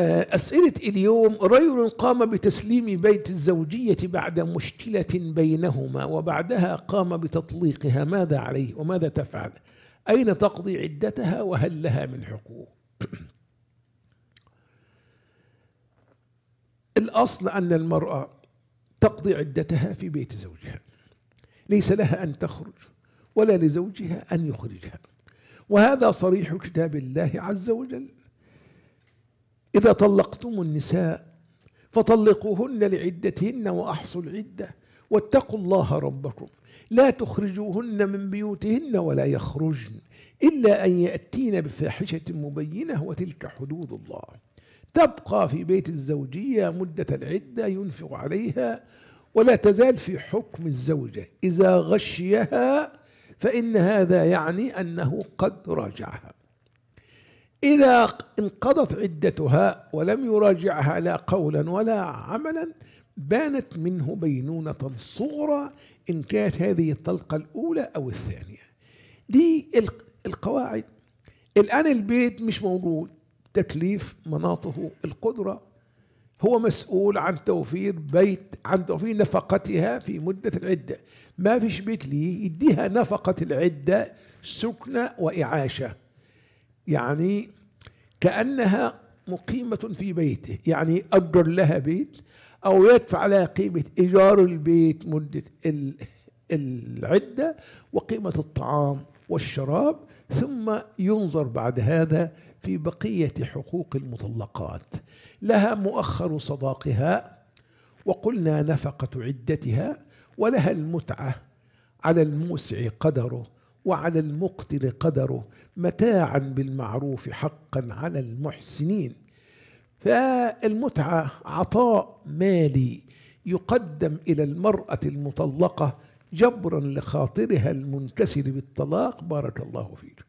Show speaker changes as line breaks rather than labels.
آه، أسئلة اليوم رجل قام بتسليم بيت الزوجية بعد مشكلة بينهما وبعدها قام بتطليقها ماذا عليه وماذا تفعل أين تقضي عدتها وهل لها من حقوق الأصل أن المرأة تقضي عدتها في بيت زوجها ليس لها أن تخرج ولا لزوجها أن يخرجها وهذا صريح كتاب الله عز وجل إذا طلقتم النساء فطلقوهن لعدتهن وأحصوا العدة واتقوا الله ربكم لا تخرجوهن من بيوتهن ولا يخرجن إلا أن يأتين بفاحشة مبينة وتلك حدود الله تبقى في بيت الزوجية مدة العدة ينفق عليها ولا تزال في حكم الزوجة إذا غشيها فإن هذا يعني أنه قد راجعها إذا انقضت عدتها ولم يراجعها لا قولا ولا عملا بانت منه بينونة صغرى إن كانت هذه الطلقة الأولى أو الثانية دي القواعد الآن البيت مش موجود تكليف مناطه القدرة هو مسؤول عن توفير بيت عن توفير نفقتها في مدة العدة ما فيش بيت ليه يديها نفقة العدة سكنة وإعاشة يعني كأنها مقيمة في بيته يعني أجر لها بيت أو يدفع لها قيمة إيجار البيت مدة العدة وقيمة الطعام والشراب ثم ينظر بعد هذا في بقية حقوق المطلقات لها مؤخر صداقها وقلنا نفقة عدتها ولها المتعة على الموسع قدره وعلى المقتل قدره متاعا بالمعروف حقا على المحسنين فالمتعه عطاء مالي يقدم الى المراه المطلقه جبرا لخاطرها المنكسر بالطلاق بارك الله فيك